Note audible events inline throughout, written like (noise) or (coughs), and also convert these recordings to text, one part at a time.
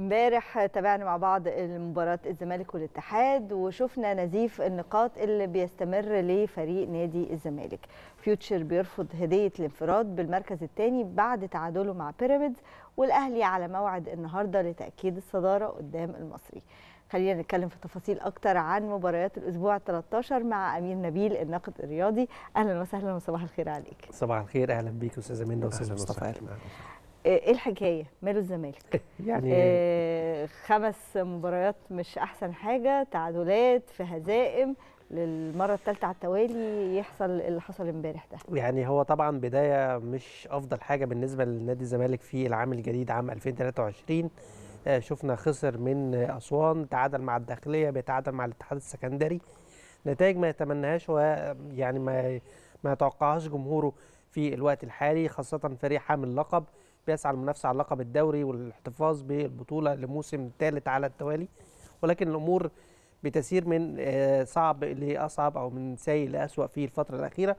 امبارح تابعنا مع بعض مباراة الزمالك والاتحاد وشفنا نزيف النقاط اللي بيستمر لفريق نادي الزمالك. فيوتشر بيرفض هدية الانفراد بالمركز الثاني بعد تعادله مع بيراميدز والاهلي على موعد النهارده لتأكيد الصدارة قدام المصري. خلينا نتكلم في تفاصيل اكتر عن مباريات الاسبوع 13 مع امير نبيل الناقد الرياضي اهلا وسهلا وصباح الخير عليك صباح الخير اهلا بيك استاذه منى واستاذ مصطفى إيه،, ايه الحكايه ماله الزمالك (laughs) يعني إيه خمس مباريات مش احسن حاجه تعادلات في هزائم للمره الثالثه على التوالي يحصل اللي حصل امبارح ده يعني هو طبعا بدايه مش افضل حاجه بالنسبه لنادي الزمالك في العام الجديد عام 2023 آه، شفنا خسر من اسوان تعادل مع الداخليه بيتعادل مع الاتحاد السكندري نتائج ما يتمناهاش ويعني ما ما يتوقعهاش جمهوره في الوقت الحالي خاصه فريق حامل لقب بيسعى المنافسه على لقب الدوري والاحتفاظ بالبطوله لموسم ثالث على التوالي ولكن الامور بتسير من آه، صعب لاصعب او من سيء لاسوء في الفتره الاخيره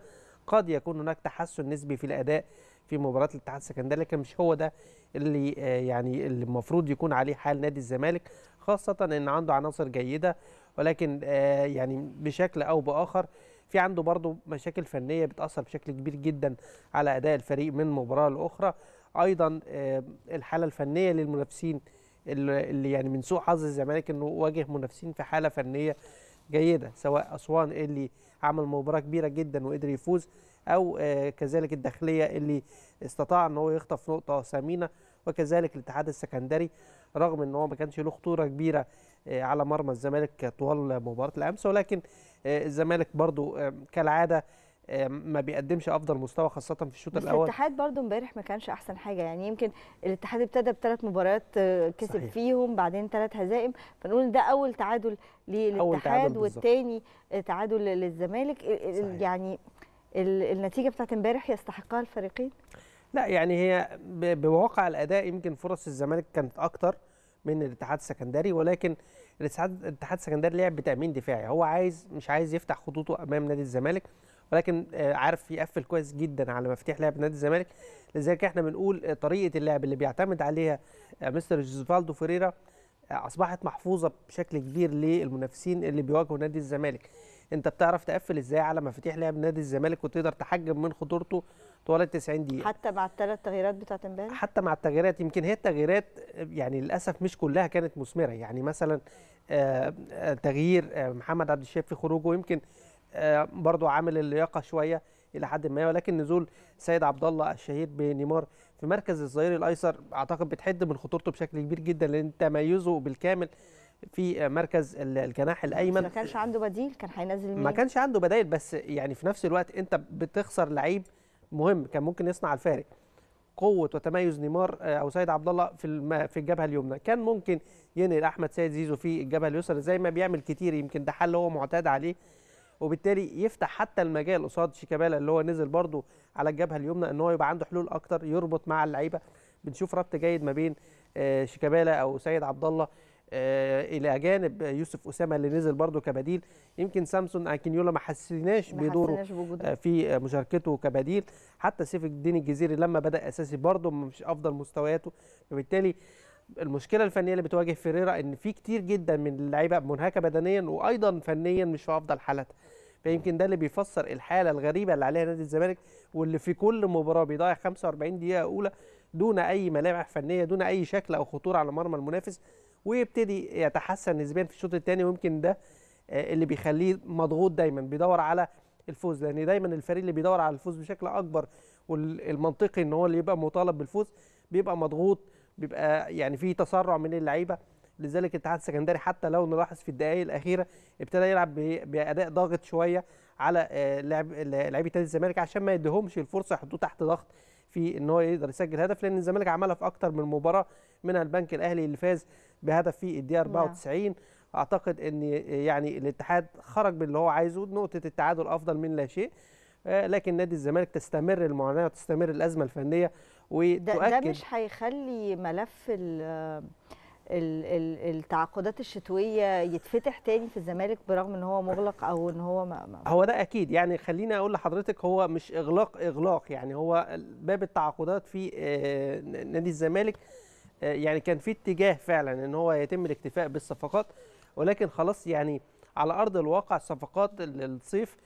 قد يكون هناك تحسن نسبي في الاداء في مباراه الاتحاد السكندري لكن مش هو ده اللي آه، يعني اللي المفروض يكون عليه حال نادي الزمالك خاصه ان عنده عناصر جيده ولكن آه، يعني بشكل او باخر في عنده برضه مشاكل فنيه بتاثر بشكل كبير جدا على اداء الفريق من مباراه لاخرى ايضا الحاله الفنيه للمنافسين اللي يعني من سوء حظ الزمالك انه واجه منافسين في حاله فنيه جيده سواء اسوان اللي عمل مباراه كبيره جدا وقدر يفوز او كذلك الداخليه اللي استطاع ان هو يخطف نقطه ثمينه وكذلك الاتحاد السكندري رغم ان هو ما كانش له خطوره كبيره على مرمى الزمالك طوال مباراه الامس ولكن الزمالك برضو كالعاده ما بيقدمش افضل مستوى خاصه في الشوط الاول بس الاتحاد برده امبارح ما كانش احسن حاجه يعني يمكن الاتحاد ابتدى بثلاث مباريات آه، كسب صحيح. فيهم بعدين ثلاث هزائم فنقول ده اول تعادل للاتحاد والثاني تعادل آه، للزمالك آه، يعني النتيجه بتاعت امبارح يستحقها الفريقين لا يعني هي بواقع الاداء يمكن فرص الزمالك كانت اكتر من الاتحاد السكندري ولكن الاتحاد السكندري لعب بتامين دفاعي هو عايز مش عايز يفتح خطوطه امام نادي الزمالك ولكن آه، عارف يقفل كويس جدا على مفاتيح لعب نادي الزمالك لذلك احنا بنقول آه، طريقه اللعب اللي بيعتمد عليها آه، مستر جوزفالدو فريرا اصبحت محفوظه بشكل كبير للمنافسين اللي بيواجهوا نادي الزمالك انت بتعرف تقفل ازاي على مفاتيح لعب نادي الزمالك وتقدر تحجم من خطورته طوال ال 90 دقيقه حتى مع الثلاث تغييرات بتاعت امبارح حتى مع التغييرات يمكن هي التغييرات يعني للاسف مش كلها كانت مثمره يعني مثلا تغيير محمد عبد الشافي خروجه يمكن آه، برضو عامل اللياقه شويه الى حد ما ولكن نزول سيد عبد الله الشهير بنيمار في مركز الظهير الايسر اعتقد بتحد من خطورته بشكل كبير جدا لان تميزه بالكامل في مركز الجناح الايمن ما كانش عنده بديل كان هينزل ما كانش عنده بدائل بس يعني في نفس الوقت انت بتخسر لعيب مهم كان ممكن يصنع الفارق قوه وتميز نيمار آه، او سيد عبد الله في في الجبهه اليمنى كان ممكن ينقل احمد سيد زيزو في الجبهه اليسرى زي ما بيعمل كتير يمكن ده حل هو معتاد عليه وبالتالي يفتح حتى المجال قصاد شيكابالا اللي هو نزل برده على الجبهه اليمنى ان هو يبقى عنده حلول اكتر يربط مع اللعيبه بنشوف ربط جيد ما بين آه، شيكابالا او سيد عبد الله آه، الى جانب يوسف اسامه اللي نزل برده كبديل يمكن سامسون اكينيولا آه، ما حسيناش بدوره في مشاركته كبديل حتى سيف الدين الجزيري لما بدا اساسي برده مش افضل مستوياته فبالتالي المشكله الفنيه اللي بتواجه فيريرا ان في كتير جدا من اللعيبه منهكه بدنيا وايضا فنيا مش في افضل حالاتها فيمكن ده اللي بيفسر الحاله الغريبه اللي عليها نادي الزمالك واللي في كل مباراه بيضيع 45 دقيقه اولى دون اي ملامح فنيه دون اي شكل او خطوره على مرمى المنافس ويبتدي يتحسن نسبيا في الشوط الثاني ويمكن ده آه، اللي بيخليه مضغوط دايما بيدور على الفوز لان دايما الفريق اللي بيدور على الفوز بشكل اكبر والمنطقي ان هو اللي يبقى مطالب بالفوز بيبقى مضغوط بيبقى يعني في تسرع من اللعيبه لذلك الاتحاد السكندري حتى لو نلاحظ في الدقائق الاخيره ابتدى يلعب باداء ضاغط شويه على آه، لعب لاعبي نادي الزمالك عشان ما يديهمش الفرصه يحطوه تحت ضغط في ان هو يقدر يسجل هدف لان الزمالك عملها في اكتر من مباراه منها البنك الاهلي اللي فاز بهدف في الدقيقه 94 نعم. اعتقد ان آه، يعني الاتحاد خرج باللي هو عايزه نقطه التعادل افضل من لا شيء آه، لكن نادي الزمالك تستمر المعاناه وتستمر الازمه الفنيه وتؤكد ده, ده مش هيخلي ملف التعاقدات الشتويه يتفتح تاني في الزمالك برغم ان هو مغلق او ان هو ما ما هو ده اكيد يعني خليني اقول لحضرتك هو مش اغلاق اغلاق يعني هو باب التعاقدات في آه، نادي الزمالك آه، يعني كان في اتجاه فعلا ان هو يتم الاكتفاء بالصفقات ولكن خلاص يعني على ارض الواقع صفقات الصيف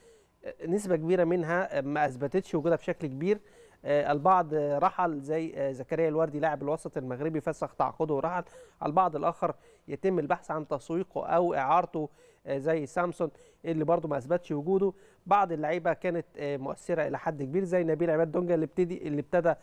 آه، نسبه كبيره منها ما اثبتتش وجودها بشكل كبير آه، البعض رحل زي آه، زكريا الوردي لاعب الوسط المغربي فسخ تعاقده ورحل البعض الاخر يتم البحث عن تسويقه او اعارته آه، زي سامسون اللي برضه ما اثبتش وجوده بعض اللعيبه كانت مؤثره الى حد كبير زي نبيل عماد دونجا اللي ابتدي اللي ابتدى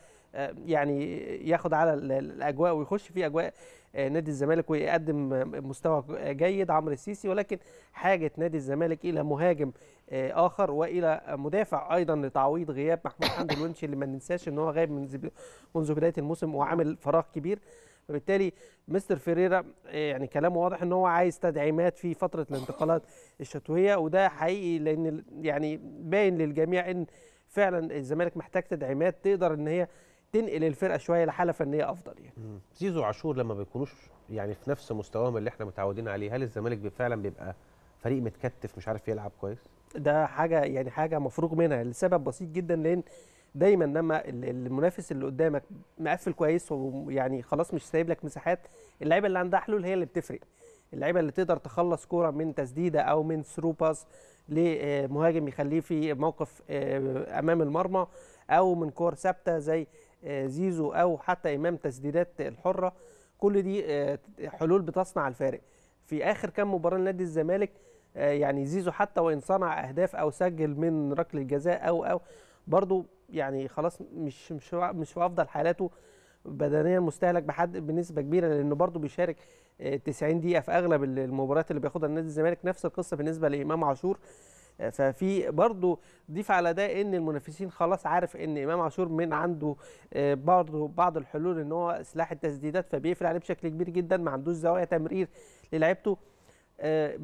يعني ياخد على الاجواء ويخش في اجواء آه، نادي الزمالك ويقدم آه، مستوى جيد عمرو السيسي ولكن حاجه نادي الزمالك الى مهاجم آه، اخر والى مدافع ايضا لتعويض غياب محمود حمدي (coughs) الونش اللي ما ننساش ان هو غايب من منذ بدايه الموسم وعامل فراغ كبير فبالتالي مستر فيريرا يعني كلامه واضح ان هو عايز تدعيمات في فتره الانتقالات الشتويه وده حقيقي لان يعني باين للجميع ان فعلا الزمالك محتاج تدعيمات تقدر ان هي تنقل الفرقه شويه لحاله فنيه افضل يعني زيزو عاشور لما بيكونوش يعني في نفس مستواهم اللي احنا متعودين عليه هل الزمالك فعلا بيبقى فريق متكتف مش عارف يلعب كويس ده حاجه يعني حاجه مفروغ منها لسبب بسيط جدا لان دايما لما المنافس اللي قدامك مقفل كويس ويعني خلاص مش سايب لك مساحات اللعيبه اللي عندها حلول هي اللي بتفرق اللعيبه اللي تقدر تخلص كوره من تسديده او من ثرو باس لمهاجم آه، يخليه في موقف آه، امام المرمى او من كور ثابته زي آه، زيزو او حتى امام تسديدات الحره كل دي آه، حلول بتصنع الفارق في اخر كام مباراه لنادي الزمالك آه، يعني زيزو حتى وان صنع اهداف او سجل من ركله جزاء او او برضو يعني خلاص مش مش مش في افضل حالاته بدنيا مستهلك بحد بنسبه كبيره لانه برضو بيشارك 90 دقيقه في اغلب المباريات اللي بياخدها نادي الزمالك نفس القصه بالنسبه لامام عاشور ففي برضه ضيف على ده ان المنافسين خلاص عارف ان امام عاشور من عنده آه، برضه بعض الحلول ان هو سلاح التسديدات فبيقفل عليه بشكل كبير جدا ما عندوش زوايا تمرير للاعيبته آه،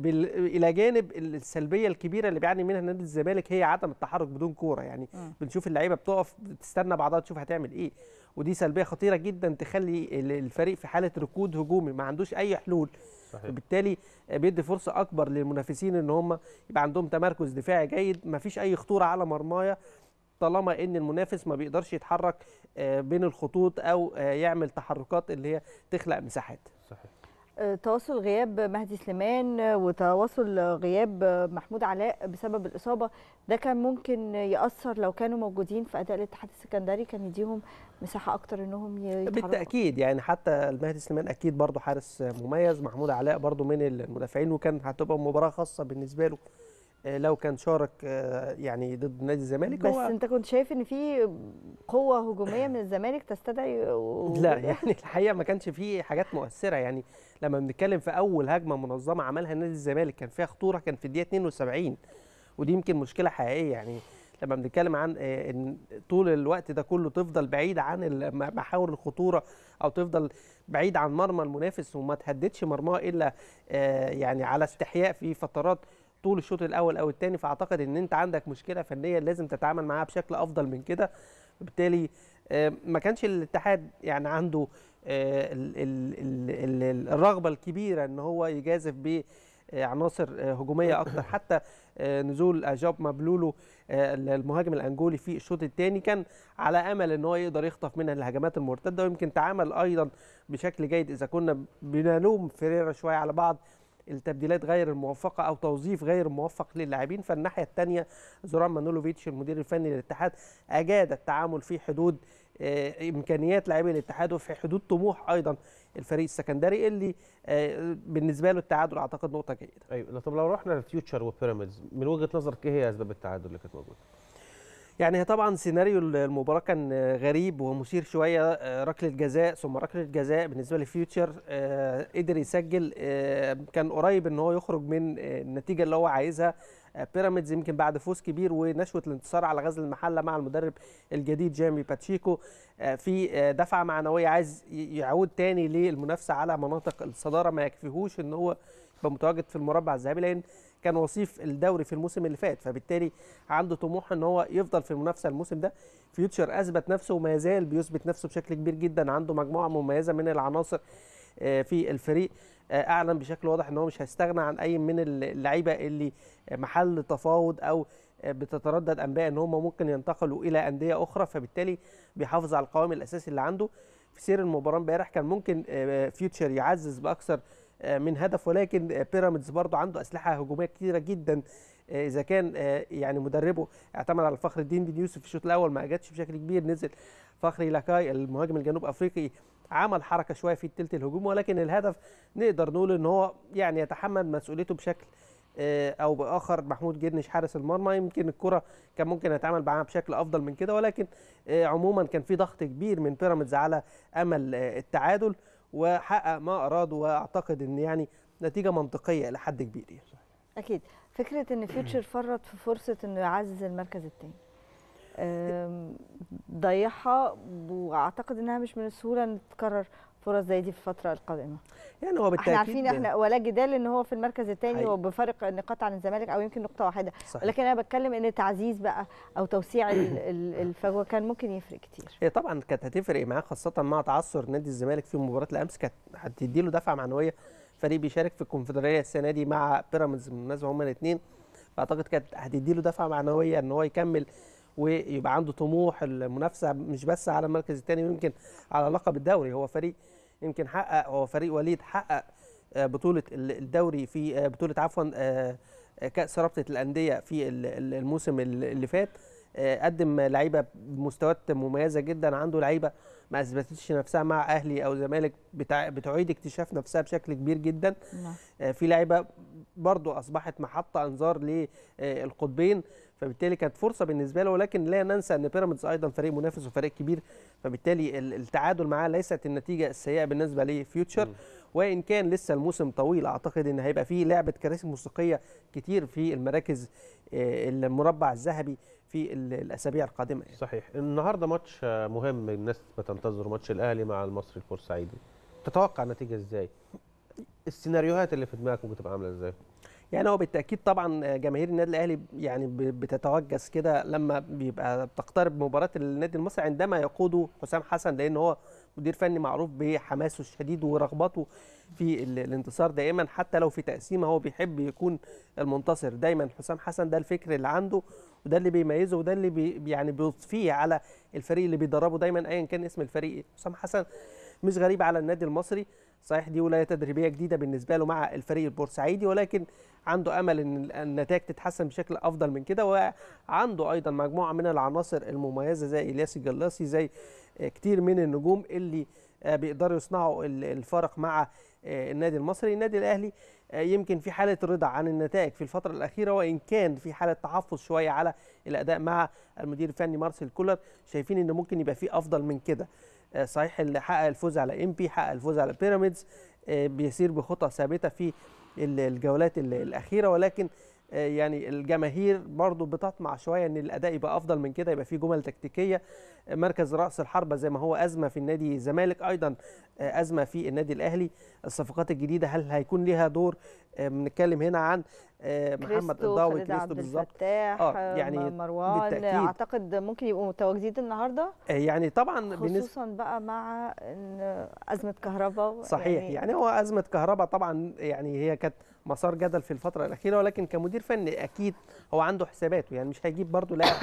الى جانب السلبيه الكبيره اللي بيعاني منها نادي الزمالك هي عدم التحرك بدون كوره يعني م. بنشوف اللعيبه بتقف تستنى بعضها تشوف هتعمل ايه ودي سلبيه خطيره جدا تخلي الفريق في حاله ركود هجومي ما عندوش اي حلول صحيح. فبالتالي بيدي فرصه اكبر للمنافسين ان هم يبقى عندهم تمركز دفاعي جيد ما فيش اي خطوره على مرمايا طالما ان المنافس ما بيقدرش يتحرك آه، بين الخطوط او آه، يعمل تحركات اللي هي تخلق مساحات تواصل غياب مهدي سليمان وتواصل غياب محمود علاء بسبب الاصابه ده كان ممكن ياثر لو كانوا موجودين في اداء الاتحاد السكندري كان يديهم مساحه اكتر انهم يتحركوا بالتاكيد يعني حتى المهدي سليمان اكيد برضه حارس مميز محمود علاء برضه من المدافعين وكان هتبقى مباراه خاصه بالنسبه له آه، لو كان شارك آه، يعني ضد نادي الزمالك بس هو انت كنت شايف ان في قوه هجوميه من الزمالك تستدعي و... (laughs) لا يعني الحقيقه ما كانش في حاجات مؤثره يعني لما بنتكلم في اول هجمه منظمه عملها نادي الزمالك كان فيها خطوره كان في الدقيقه 72 ودي يمكن مشكله حقيقيه يعني لما بنتكلم عن آه، ان طول الوقت ده كله تفضل بعيد عن محاور الخطوره او تفضل بعيد عن مرمى المنافس وما تهددش مرماه الا يعني على استحياء في فترات طول الشوط الاول او الثاني فاعتقد ان انت عندك مشكله فنيه لازم تتعامل معاها بشكل افضل من كده وبالتالي آه، ما كانش الاتحاد يعني عنده آه، الرغبه الكبيره ان هو يجازف ب آه، عناصر هجوميه اكتر (coughs) حتى نزول اجاب مبلولو المهاجم الانجولي في الشوط الثاني كان على امل ان هو يقدر يخطف منها الهجمات المرتده ويمكن تعامل ايضا بشكل جيد اذا كنا بنلوم فيريرا شويه على بعض التبديلات غير الموفقه او توظيف غير موفق للاعبين فالناحيه الثانيه زوران مانولوفيتش المدير الفني للاتحاد اجاد التعامل في حدود آه، امكانيات لاعبي الاتحاد وفي حدود طموح ايضا الفريق السكندري اللي آه، بالنسبه له التعادل اعتقد نقطه جيده. ايوه طب لو رحنا للفيوتشر وبيراميدز من وجهه نظرك ايه هي اسباب التعادل اللي كانت موجوده؟ يعني طبعا سيناريو المباراه كان غريب ومثير شويه آه، ركله جزاء ثم ركله جزاء بالنسبه لفيوتشر آه، قدر يسجل آه، كان قريب ان هو يخرج من النتيجه اللي هو عايزها بيراميدز يمكن بعد فوز كبير ونشوه الانتصار على غزل المحله مع المدرب الجديد جيمي باتشيكو في دفعه معنويه عايز يعود تاني للمنافسه على مناطق الصداره ما يكفيهوش ان هو يبقى متواجد في المربع الذهبي لان كان وصيف الدوري في الموسم اللي فات فبالتالي عنده طموح ان هو يفضل في المنافسه الموسم ده فيوتشر اثبت نفسه وما زال بيثبت نفسه بشكل كبير جدا عنده مجموعه مميزه من العناصر آه، في الفريق آه، اعلن بشكل واضح ان هو مش هيستغنى عن اي من اللعيبه اللي محل تفاوض او آه، بتتردد انباء ان هم ممكن ينتقلوا الى انديه اخرى فبالتالي بيحافظ على القوام الاساسي اللي عنده في سير المباراه امبارح كان ممكن فيوتشر يعزز باكثر آه، من هدف ولكن بيراميدز برضه عنده اسلحه هجوميه كتيره جدا آه، اذا كان آه، يعني مدربه اعتمد على فخر الدين بن يوسف في الشوط الاول ما جاتش بشكل كبير نزل فخري لاكاي المهاجم الجنوب افريقي عمل حركه شويه في الثلث الهجوم ولكن الهدف نقدر نقول ان هو يعني يتحمل مسؤوليته بشكل او باخر محمود جرنش حارس المرمى يمكن الكره كان ممكن يتعامل معاها بشكل افضل من كده ولكن عموما كان في ضغط كبير من بيراميدز على امل التعادل وحقق ما أراده وأعتقد أن يعني نتيجة منطقية إلى حد كبير يعني. أكيد فكرة أن فيوتشر فرط في فرصة أنه يعزز المركز الثاني ضيعها واعتقد انها مش من السهوله ان تتكرر فرص زي دي في الفتره القادمه يعني هو بالتاكيد احنا عارفين احنا ولا جدال ان هو في المركز الثاني وبفارق نقاط عن الزمالك او يمكن نقطه واحده صحيح. ولكن انا بتكلم ان تعزيز بقى او توسيع (coughs) الفجوه كان ممكن يفرق كتير هي طبعا كانت هتفرق معاه خاصه مع تعثر نادي الزمالك في مباراه الامس كانت هتدي له دفعه معنويه فريق بيشارك في الكونفدراليه السنه دي مع بيراميدز بالمناسبه هما الاثنين فاعتقد كانت هتدي له دفعه معنويه ان هو يكمل ويبقى عنده طموح المنافسه مش بس على المركز الثاني ويمكن على لقب الدوري هو فريق يمكن حقق هو فريق وليد حقق آه، بطوله الدوري في آه، بطوله عفوا آه، كاس رابطه الانديه في الموسم اللي فات قدم لعيبه بمستويات مميزه جدا عنده لعيبه ما اثبتتش نفسها مع اهلي او زمالك بتعيد اكتشاف نفسها بشكل كبير جدا لا. نعم. في لعيبه برضو اصبحت محطه انظار للقطبين فبالتالي كانت فرصه بالنسبه له ولكن لا ننسى ان بيراميدز ايضا فريق منافس وفريق كبير فبالتالي التعادل معاه ليست النتيجه السيئه بالنسبه لفيوتشر وان كان لسه الموسم طويل اعتقد ان هيبقى فيه لعبه كراسي موسيقيه كتير في المراكز آه، المربع الذهبي في الاسابيع القادمه يعني. صحيح النهارده ماتش آه، مهم الناس بتنتظر ماتش الاهلي مع المصري البورسعيدي تتوقع النتيجه ازاي السيناريوهات اللي في دماغك ممكن تبقى عامله ازاي يعني هو بالتاكيد طبعا جماهير النادي الاهلي يعني بتتوجس كده لما بيبقى بتقترب مباراه النادي المصري عندما يقوده حسام حسن لان هو مدير فني معروف بحماسه الشديد ورغبته في الانتصار دائما حتى لو في تقسيمه هو بيحب يكون المنتصر دايما حسام حسن ده الفكر اللي عنده وده اللي بيميزه وده اللي بي يعني بيضفيه على الفريق اللي بيدربه دايما ايا كان اسم الفريق إيه. حسام حسن مش غريب على النادي المصري صحيح دي ولايه تدريبيه جديده بالنسبه له مع الفريق البورسعيدي ولكن عنده امل ان النتائج تتحسن بشكل افضل من كده وعنده ايضا مجموعه من العناصر المميزه زي الياس الجلاصي زي آه، كتير من النجوم اللي آه، بيقدروا يصنعوا الفارق مع آه، النادي المصري النادي الاهلي يمكن في حاله رضا عن النتائج في الفتره الاخيره وان كان في حاله تحفظ شويه على الاداء مع المدير الفني مارسيل كولر شايفين ان ممكن يبقى في افضل من كده آه، صحيح اللي حقق الفوز على ام بي حقق الفوز على بيراميدز آه، بيسير بخطى ثابته في الجولات الاخيره ولكن آه، يعني الجماهير برضو بتطمع شويه ان الاداء يبقى افضل من كده يبقى في جمل تكتيكيه مركز راس الحربه زي ما هو ازمه في النادي الزمالك ايضا آه، ازمه في النادي الاهلي الصفقات الجديده هل هيكون ليها دور آه، بنتكلم هنا عن محمد الضاوي كريستو بالظبط اه يعني مروان بالتأكيد. اعتقد ممكن يبقوا متواجدين النهارده يعني طبعا خصوصا بقى مع ازمه كهرباء صحيح يعني, يعني هو ازمه كهرباء طبعا يعني هي كانت مسار جدل في الفتره الاخيره ولكن كمدير فني اكيد هو عنده حساباته يعني مش هيجيب برضه لاعب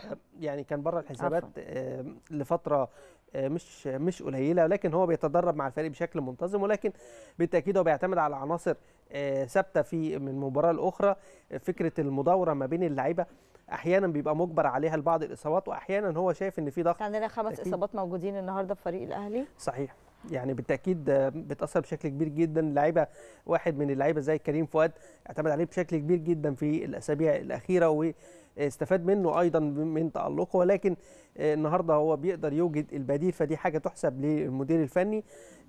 (coughs) يعني كان بره الحسابات آه، لفتره آه، مش مش قليله ولكن هو بيتدرب مع الفريق بشكل منتظم ولكن بالتاكيد هو بيعتمد على عناصر آه، ثابته في من مباراه لاخرى فكره المداوره ما بين اللعيبه احيانا بيبقى مجبر عليها لبعض الاصابات واحيانا هو شايف ان في ضغط عندنا يعني خمس اصابات موجودين النهارده في فريق الاهلي صحيح يعني بالتاكيد بتاثر بشكل كبير جدا لعيبه واحد من اللعيبه زي كريم فؤاد اعتمد عليه بشكل كبير جدا في الاسابيع الاخيره واستفاد منه ايضا من تالقه ولكن النهارده هو بيقدر يوجد البديل فدي حاجه تحسب للمدير الفني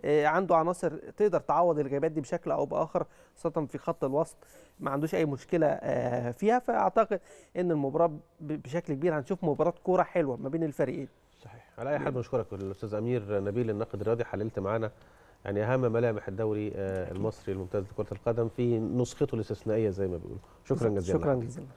عنده عناصر تقدر تعوض الغيابات دي بشكل او باخر خاصه في خط الوسط ما عندوش اي مشكله آه، فيها فاعتقد ان المباراه بشكل كبير هنشوف مباراه كوره حلوه ما بين الفريقين صحيح على اي حال بنشكرك الاستاذ امير نبيل الناقد الرياضي حللت معانا يعني اهم ملامح الدوري آه، المصري الممتاز لكره القدم في نسخته الاستثنائيه زي ما بيقولوا شكرا جزيلا شكرا جزيلا